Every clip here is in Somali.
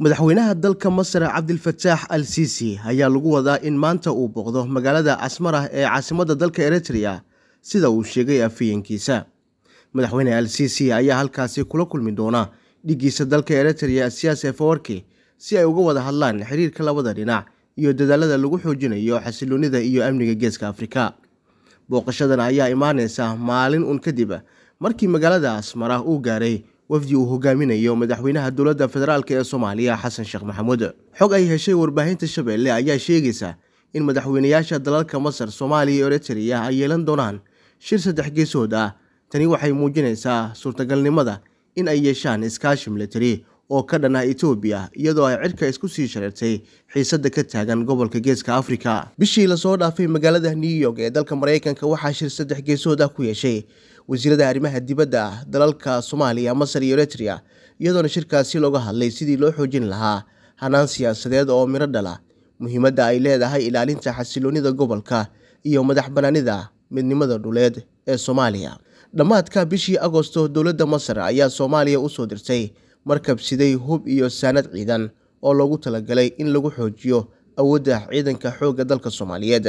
madaxweynaha dalka masar cabdilfataax al sisi ayaa lagu wadaa in maanta uu booqdo magaalada casmarah ee caasimadda dalka eritriya sida uu sheegay afhayeenkiisa madaxweyne al siisi ayaa halkaasi kula kulmi doona dhiggiisa dalka eritrea siyaase fawarki si ay uga wada hadlaan xiriirka labada dhinac iyo dadaalada lagu xoojinayo xasiloonida iyo amniga geeska afrika booqashadan ayaa imaaneysa maalin un kadib markii magaalada asmara uu gaaray wafdi uu hogaaminayo madaxweynaha dowladda federaalk ee soomaaliya xasan sheekh maxamuud xog ay heshay warbaahinta shabeelle ayaa sheegaysa in madaxweynayaasha dalalka masar soomaaliya iyo eritreya ay yeelan doonaan shir saddex geesood ah tani waxay muujinaysaa suurtagalnimada in ay yeeshaan iskaashi milatari oo ka dhan ah etoobiya iyadoo ay cirka isku sii shareertay xiisadda ka taagan gobolka geeska afrika bishii lasoo dhaafay magaalada new york ee dalka maraykanka waxaa shir saddex geesood ah ku yeeshay wasiirada arrimaha dibadda ah dalalka soomaaliya masar iyo eritrea iyadoona shirkaasi looga hadlay sidii loo xoojin lahaa hanaan siyaasadeed oo miro dhala muhiimadda ay leedahay ilaalinta xasiloonida gobolka iyo madax banaanida midnimada dhuleed ee soomaaliya dhammaadka bishii agosto dowladda masar ayaa soomaaliya u soo dirtay markab siday hub iyo saanad ciidan oo loogu talagalay in lagu xoojiyo awoodda ciidanka xoogga dalka soomaaliyeed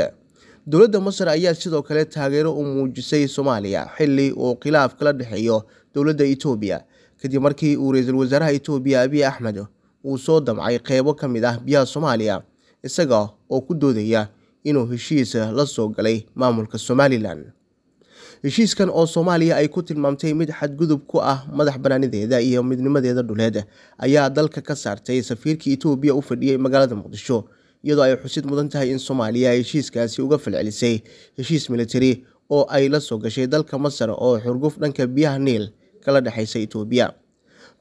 dowladda masar ayaa sidoo kale taageero u muujisay soomaaliya xilli uu khilaaf kala dhexeeyo dowladda etoobiya kadib markii uu ra-iisul wasaaraha itoobiya abiy axmed uu soo damcay qeybo ka mid ah biyaha soomaaliya isaga oo ku doodaya inuu heshiis la soo galay maamulka somalilan heshiiskan oo soomaaliya ay ku tilmaamtay mid xadgudub ku ah madax banaanideeda iyo midnimadeeda dhuleed ayaa dalka ka saartay safiirkii etoobiya u fadhiyey magaalada muqdisho iyadoo ay xusid mudan tahay in soomaaliya ay heshiiskaasi uga falcelisay heshiis militari oo ay la soo gashay dalka masar oo xurguf dhanka biyaha niil kala dhexaysa etoobiya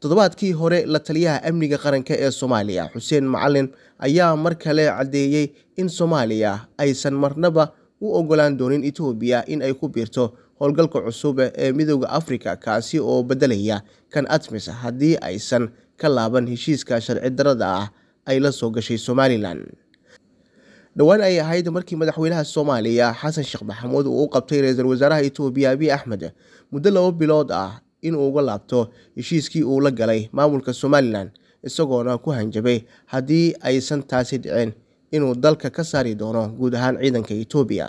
toddobaadkii hore la taliyaha amniga qaranka ee soomaaliya xuseen macalin ayaa mar kale caddeeyey in soomaaliya aysan marnaba u ogolaan doonin etoobiya in ay ku biirto howlgalka cusub ee midooda afrika kaasi oo beddelaya kan ATMIS haddii aysan ka laaban heshiiska sharci darada ah ay la soo gashay somalilan dhowaan ay ahayd markii madaxweynaha soomaaliya xasan sheekh maxamuud uu u qabtay ra-iisul wasaaraha etoobiya abiy axmed muddo laba bilood ah inuu uga laabto heshiiskii uu la galay maamulka somalilan isagoona ku hanjabay haddii aysan taasi dhicin inuu dalka ka saari doono guud ahaan ciidanka etoobiya